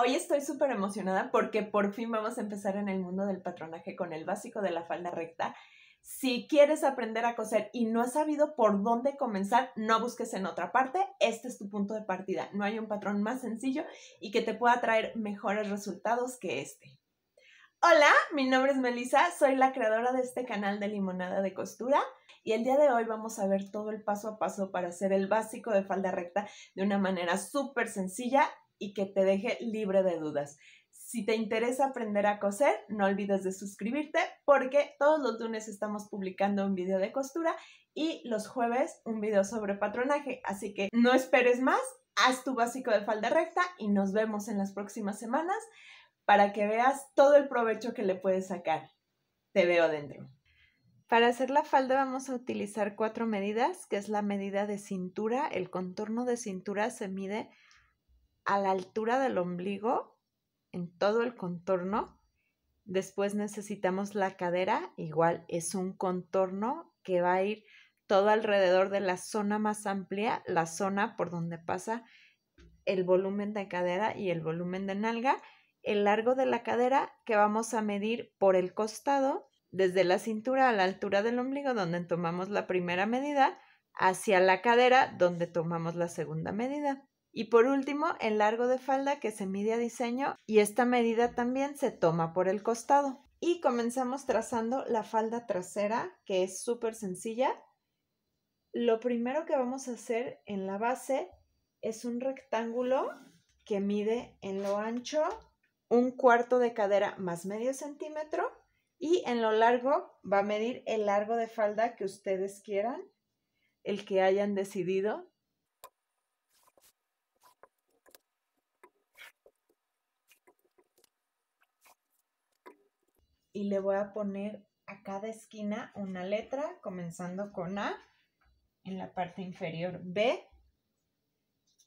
Hoy estoy súper emocionada porque por fin vamos a empezar en el mundo del patronaje con el básico de la falda recta. Si quieres aprender a coser y no has sabido por dónde comenzar, no busques en otra parte. Este es tu punto de partida. No hay un patrón más sencillo y que te pueda traer mejores resultados que este. Hola, mi nombre es Melissa, soy la creadora de este canal de Limonada de Costura y el día de hoy vamos a ver todo el paso a paso para hacer el básico de falda recta de una manera súper sencilla y que te deje libre de dudas. Si te interesa aprender a coser, no olvides de suscribirte porque todos los lunes estamos publicando un video de costura y los jueves un video sobre patronaje. Así que no esperes más, haz tu básico de falda recta y nos vemos en las próximas semanas para que veas todo el provecho que le puedes sacar. Te veo dentro. Para hacer la falda vamos a utilizar cuatro medidas, que es la medida de cintura. El contorno de cintura se mide a la altura del ombligo, en todo el contorno. Después necesitamos la cadera, igual es un contorno que va a ir todo alrededor de la zona más amplia, la zona por donde pasa el volumen de cadera y el volumen de nalga, el largo de la cadera que vamos a medir por el costado, desde la cintura a la altura del ombligo donde tomamos la primera medida, hacia la cadera donde tomamos la segunda medida. Y por último, el largo de falda que se mide a diseño y esta medida también se toma por el costado. Y comenzamos trazando la falda trasera, que es súper sencilla. Lo primero que vamos a hacer en la base es un rectángulo que mide en lo ancho un cuarto de cadera más medio centímetro y en lo largo va a medir el largo de falda que ustedes quieran, el que hayan decidido. y le voy a poner a cada esquina una letra, comenzando con A, en la parte inferior B,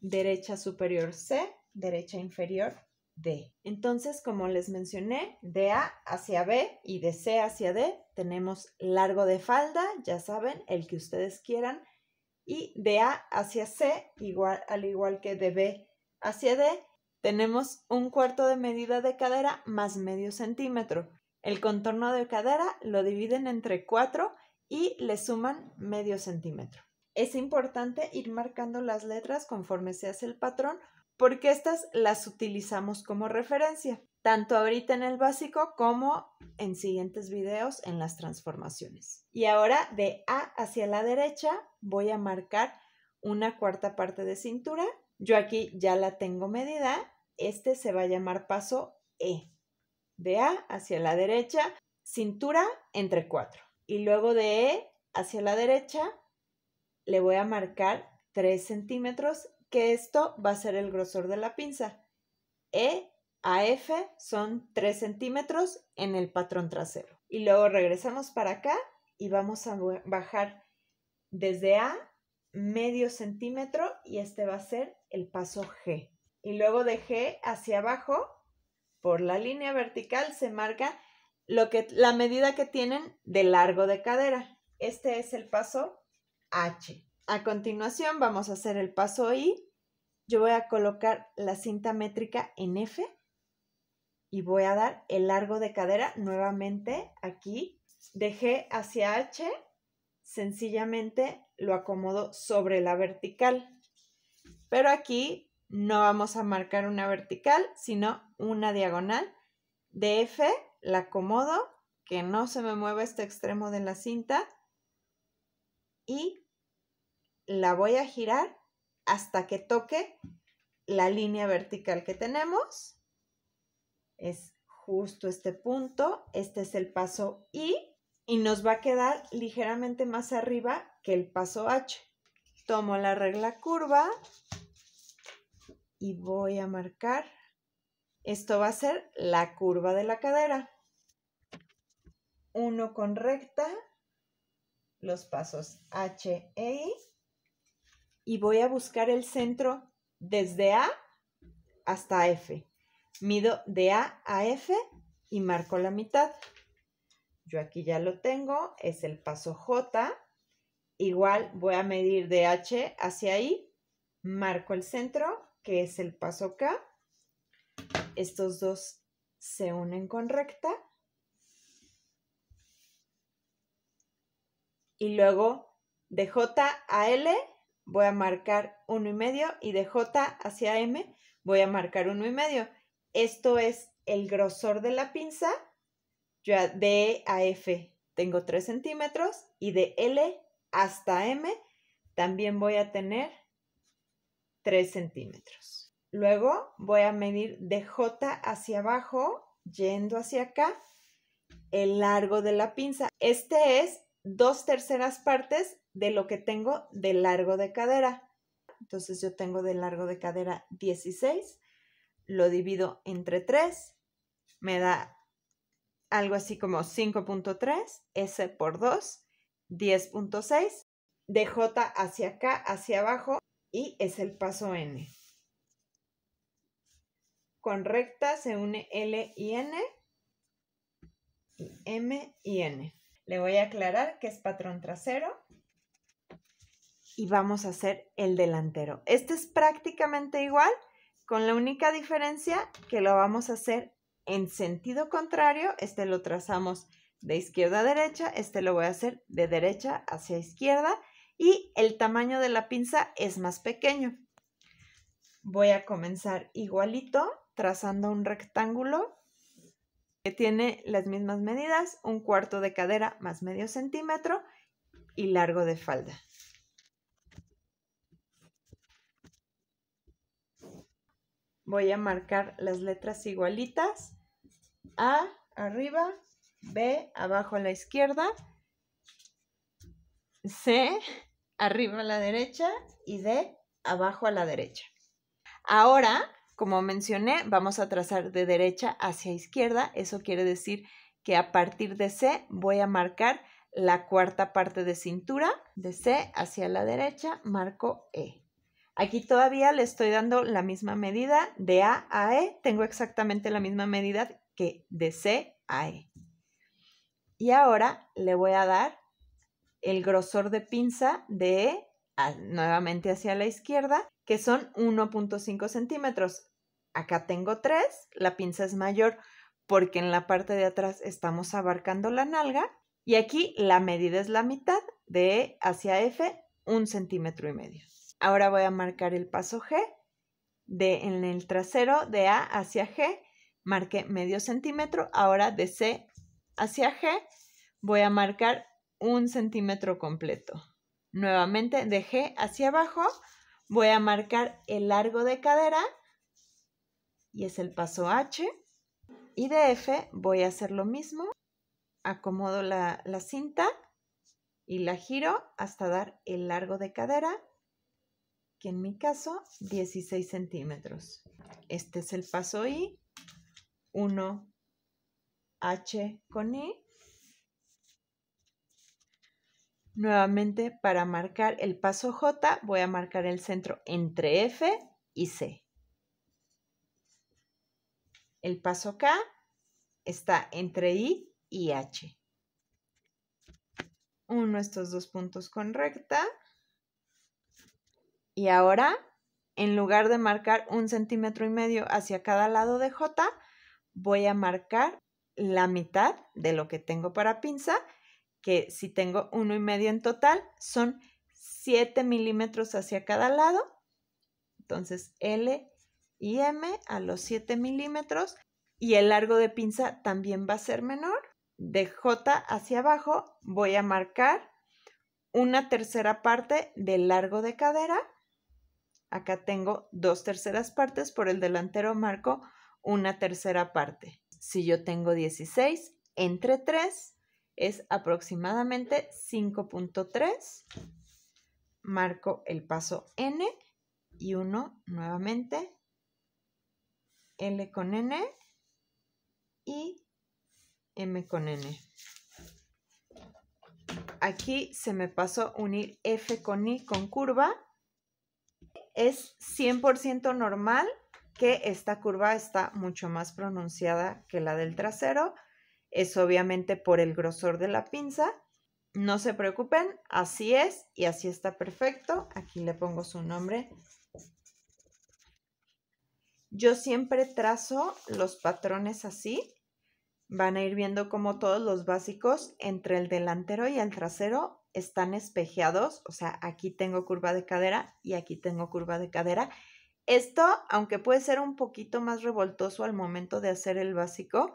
derecha superior C, derecha inferior D. Entonces, como les mencioné, de A hacia B y de C hacia D tenemos largo de falda, ya saben, el que ustedes quieran, y de A hacia C, igual, al igual que de B hacia D, tenemos un cuarto de medida de cadera más medio centímetro. El contorno de cadera lo dividen entre 4 y le suman medio centímetro. Es importante ir marcando las letras conforme se hace el patrón porque estas las utilizamos como referencia, tanto ahorita en el básico como en siguientes videos en las transformaciones. Y ahora de A hacia la derecha voy a marcar una cuarta parte de cintura. Yo aquí ya la tengo medida. Este se va a llamar paso E de A hacia la derecha, cintura entre 4. Y luego de E hacia la derecha le voy a marcar 3 centímetros, que esto va a ser el grosor de la pinza. E a F son 3 centímetros en el patrón trasero. Y luego regresamos para acá y vamos a bajar desde A medio centímetro y este va a ser el paso G. Y luego de G hacia abajo por la línea vertical se marca lo que, la medida que tienen de largo de cadera. Este es el paso H. A continuación vamos a hacer el paso I. Yo voy a colocar la cinta métrica en F y voy a dar el largo de cadera nuevamente aquí. De G hacia H, sencillamente lo acomodo sobre la vertical. Pero aquí no vamos a marcar una vertical, sino una diagonal. De F la acomodo, que no se me mueva este extremo de la cinta y la voy a girar hasta que toque la línea vertical que tenemos. Es justo este punto, este es el paso I y nos va a quedar ligeramente más arriba que el paso H. Tomo la regla curva, y voy a marcar. Esto va a ser la curva de la cadera. Uno con recta, los pasos H e I. Y voy a buscar el centro desde A hasta F. Mido de A a F y marco la mitad. Yo aquí ya lo tengo, es el paso J. Igual voy a medir de H hacia I, marco el centro que es el paso K. Estos dos se unen con recta. Y luego de J a L voy a marcar uno y medio y de J hacia M voy a marcar uno y medio. Esto es el grosor de la pinza. Yo de a F tengo 3 centímetros y de L hasta M también voy a tener 3 centímetros. Luego voy a medir de J hacia abajo, yendo hacia acá, el largo de la pinza. Este es dos terceras partes de lo que tengo de largo de cadera. Entonces yo tengo de largo de cadera 16, lo divido entre 3, me da algo así como 5.3, S por 2, 10.6. De J hacia acá, hacia abajo, y es el paso N. Con recta se une L y N y M y N. Le voy a aclarar que es patrón trasero y vamos a hacer el delantero. Este es prácticamente igual con la única diferencia que lo vamos a hacer en sentido contrario. Este lo trazamos de izquierda a derecha, este lo voy a hacer de derecha hacia izquierda y el tamaño de la pinza es más pequeño. Voy a comenzar igualito, trazando un rectángulo que tiene las mismas medidas, un cuarto de cadera más medio centímetro y largo de falda. Voy a marcar las letras igualitas, A arriba, B abajo a la izquierda, C arriba a la derecha y de abajo a la derecha. Ahora, como mencioné, vamos a trazar de derecha hacia izquierda. Eso quiere decir que a partir de C voy a marcar la cuarta parte de cintura. De C hacia la derecha marco E. Aquí todavía le estoy dando la misma medida de A a E. Tengo exactamente la misma medida que de C a E. Y ahora le voy a dar el grosor de pinza de ah, nuevamente hacia la izquierda, que son 1.5 centímetros. Acá tengo 3, la pinza es mayor porque en la parte de atrás estamos abarcando la nalga y aquí la medida es la mitad de hacia F, un centímetro y medio. Ahora voy a marcar el paso G de en el trasero de A hacia G, marqué medio centímetro, ahora de C hacia G voy a marcar un centímetro completo. Nuevamente dejé hacia abajo, voy a marcar el largo de cadera y es el paso H. Y de F voy a hacer lo mismo, acomodo la, la cinta y la giro hasta dar el largo de cadera, que en mi caso 16 centímetros. Este es el paso I, 1 H con I Nuevamente, para marcar el paso J, voy a marcar el centro entre F y C. El paso K está entre I y H. Uno estos dos puntos con recta. Y ahora, en lugar de marcar un centímetro y medio hacia cada lado de J, voy a marcar la mitad de lo que tengo para pinza que si tengo uno y medio en total, son 7 milímetros hacia cada lado. Entonces, L y M a los 7 milímetros. Y el largo de pinza también va a ser menor. De J hacia abajo voy a marcar una tercera parte del largo de cadera. Acá tengo dos terceras partes, por el delantero marco una tercera parte. Si yo tengo 16, entre 3 es aproximadamente 5.3. Marco el paso N y 1 nuevamente. L con N y M con N. Aquí se me pasó unir F con I con curva. Es 100% normal que esta curva está mucho más pronunciada que la del trasero es obviamente por el grosor de la pinza. No se preocupen, así es y así está perfecto. Aquí le pongo su nombre. Yo siempre trazo los patrones así. Van a ir viendo como todos los básicos entre el delantero y el trasero están espejeados. O sea, aquí tengo curva de cadera y aquí tengo curva de cadera. Esto, aunque puede ser un poquito más revoltoso al momento de hacer el básico,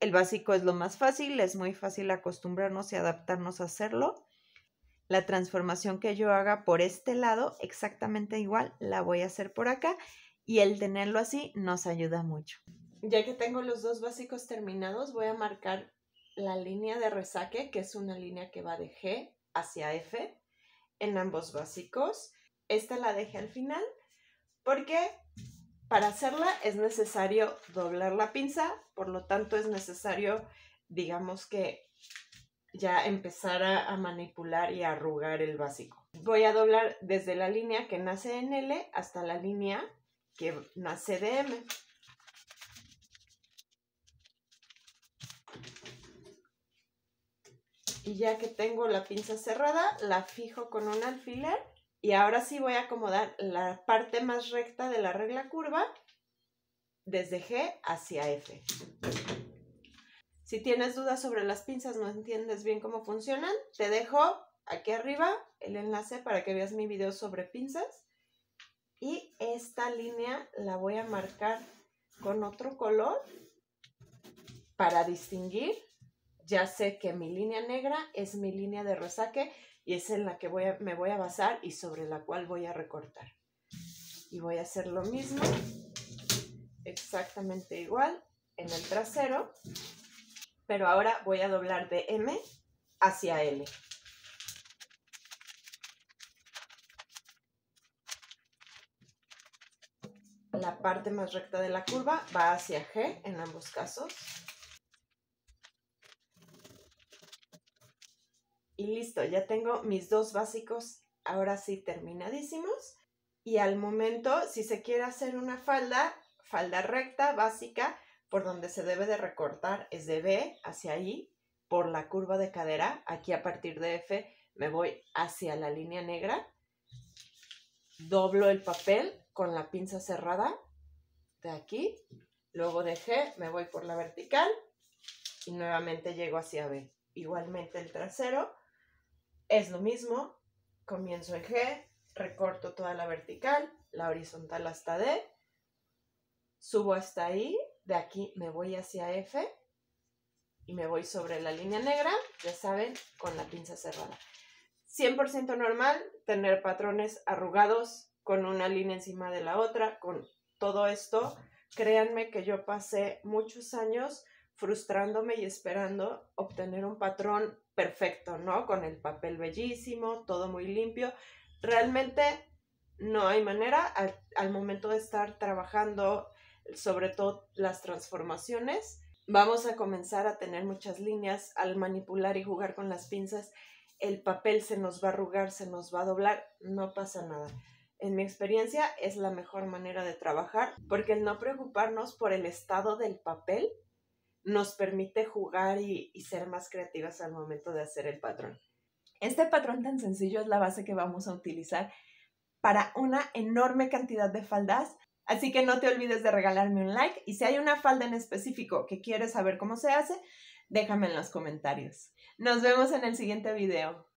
el básico es lo más fácil, es muy fácil acostumbrarnos y adaptarnos a hacerlo. La transformación que yo haga por este lado, exactamente igual, la voy a hacer por acá y el tenerlo así nos ayuda mucho. Ya que tengo los dos básicos terminados, voy a marcar la línea de resaque, que es una línea que va de G hacia F en ambos básicos. Esta la dejé al final porque para hacerla es necesario doblar la pinza, por lo tanto es necesario, digamos que ya empezar a, manipular y arrugar el básico. Voy a doblar desde la línea que nace en L hasta la línea que nace de M. Y ya que tengo la pinza cerrada, la fijo con un alfiler y ahora sí voy a acomodar la parte más recta de la regla curva desde G hacia F. Si tienes dudas sobre las pinzas, no entiendes bien cómo funcionan, te dejo aquí arriba el enlace para que veas mi video sobre pinzas. Y esta línea la voy a marcar con otro color para distinguir. Ya sé que mi línea negra es mi línea de resaque y es en la que me voy a basar y sobre la cual voy a recortar. Y voy a hacer lo mismo, exactamente igual en el trasero, pero ahora voy a doblar de M hacia L. La parte más recta de la curva va hacia G en ambos casos. Y listo, ya tengo mis dos básicos ahora sí terminadísimos. Y al momento, si se quiere hacer una falda, falda recta, básica, por donde se debe de recortar es de B hacia ahí, por la curva de cadera. Aquí a partir de F me voy hacia la línea negra. Doblo el papel con la pinza cerrada de aquí. Luego de G me voy por la vertical y nuevamente llego hacia B. Igualmente el trasero es lo mismo, comienzo en G, recorto toda la vertical, la horizontal hasta D, subo hasta ahí, de aquí me voy hacia F y me voy sobre la línea negra, ya saben, con la pinza cerrada. 100% normal tener patrones arrugados con una línea encima de la otra, con todo esto. Créanme que yo pasé muchos años frustrándome y esperando obtener un patrón perfecto, ¿no? Con el papel bellísimo, todo muy limpio. Realmente no hay manera al, momento de estar trabajando sobre todo las transformaciones. Vamos a comenzar a tener muchas líneas al manipular y jugar con las pinzas. El papel se nos va a arrugar, se nos va a doblar, no pasa nada. En mi experiencia es la mejor manera de trabajar porque el no preocuparnos por el estado del papel nos permite jugar y, ser más creativas al momento de hacer el patrón. Este patrón tan sencillo es la base que vamos a utilizar para una enorme cantidad de faldas, así que no te olvides de regalarme un like y si hay una falda en específico que quieres saber cómo se hace, déjame en los comentarios. Nos vemos en el siguiente video.